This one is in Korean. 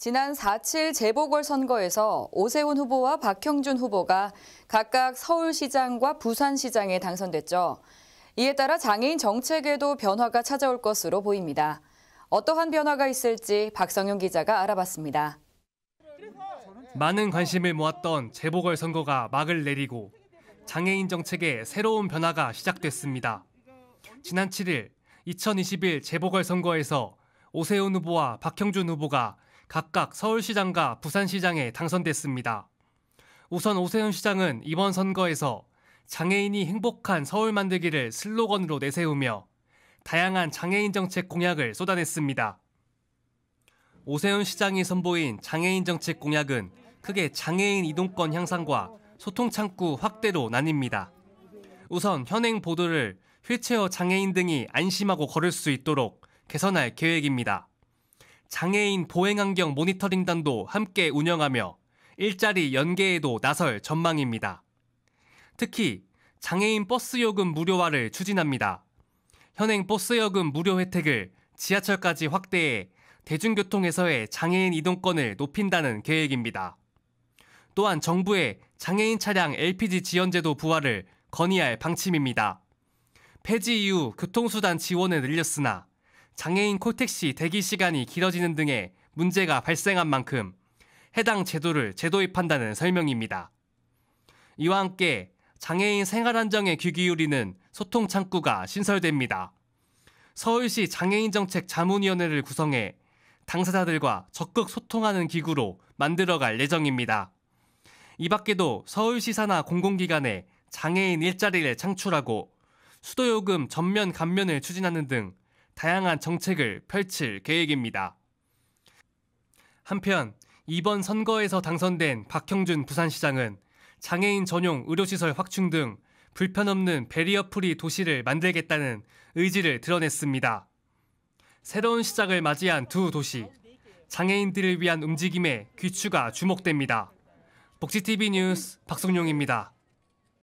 지난 4.7 재보궐선거에서 오세훈 후보와 박형준 후보가 각각 서울시장과 부산시장에 당선됐죠. 이에 따라 장애인 정책에도 변화가 찾아올 것으로 보입니다. 어떠한 변화가 있을지 박성윤 기자가 알아봤습니다. 많은 관심을 모았던 재보궐선거가 막을 내리고 장애인 정책에 새로운 변화가 시작됐습니다. 지난 7일 2021 재보궐선거에서 오세훈 후보와 박형준 후보가 각각 서울시장과 부산시장에 당선됐습니다. 우선 오세훈 시장은 이번 선거에서 장애인이 행복한 서울 만들기를 슬로건으로 내세우며 다양한 장애인 정책 공약을 쏟아냈습니다. 오세훈 시장이 선보인 장애인 정책 공약은 크게 장애인 이동권 향상과 소통 창구 확대로 나뉩니다. 우선 현행 보도를 휠체어 장애인 등이 안심하고 걸을 수 있도록 개선할 계획입니다. 장애인 보행환경 모니터링단도 함께 운영하며 일자리 연계에도 나설 전망입니다. 특히 장애인 버스 요금 무료화를 추진합니다. 현행 버스 요금 무료 혜택을 지하철까지 확대해 대중교통에서의 장애인 이동권을 높인다는 계획입니다. 또한 정부의 장애인 차량 LPG 지원제도 부활을 건의할 방침입니다. 폐지 이후 교통수단 지원을 늘렸으나 장애인 콜택시 대기 시간이 길어지는 등의 문제가 발생한 만큼 해당 제도를 재도입한다는 설명입니다. 이와 함께 장애인 생활 안정에 귀 기울이는 소통 창구가 신설됩니다. 서울시 장애인 정책 자문위원회를 구성해 당사자들과 적극 소통하는 기구로 만들어갈 예정입니다. 이 밖에도 서울시 산하 공공기관에 장애인 일자리를 창출하고 수도요금 전면 감면을 추진하는 등 다양한 정책을 펼칠 계획입니다. 한편 이번 선거에서 당선된 박형준 부산시장은 장애인 전용 의료시설 확충 등 불편 없는 베리어 프리 도시를 만들겠다는 의지를 드러냈습니다. 새로운 시작을 맞이한 두 도시, 장애인들을 위한 움직임에 귀추가 주목됩니다. 복지TV 뉴스 박승용입니다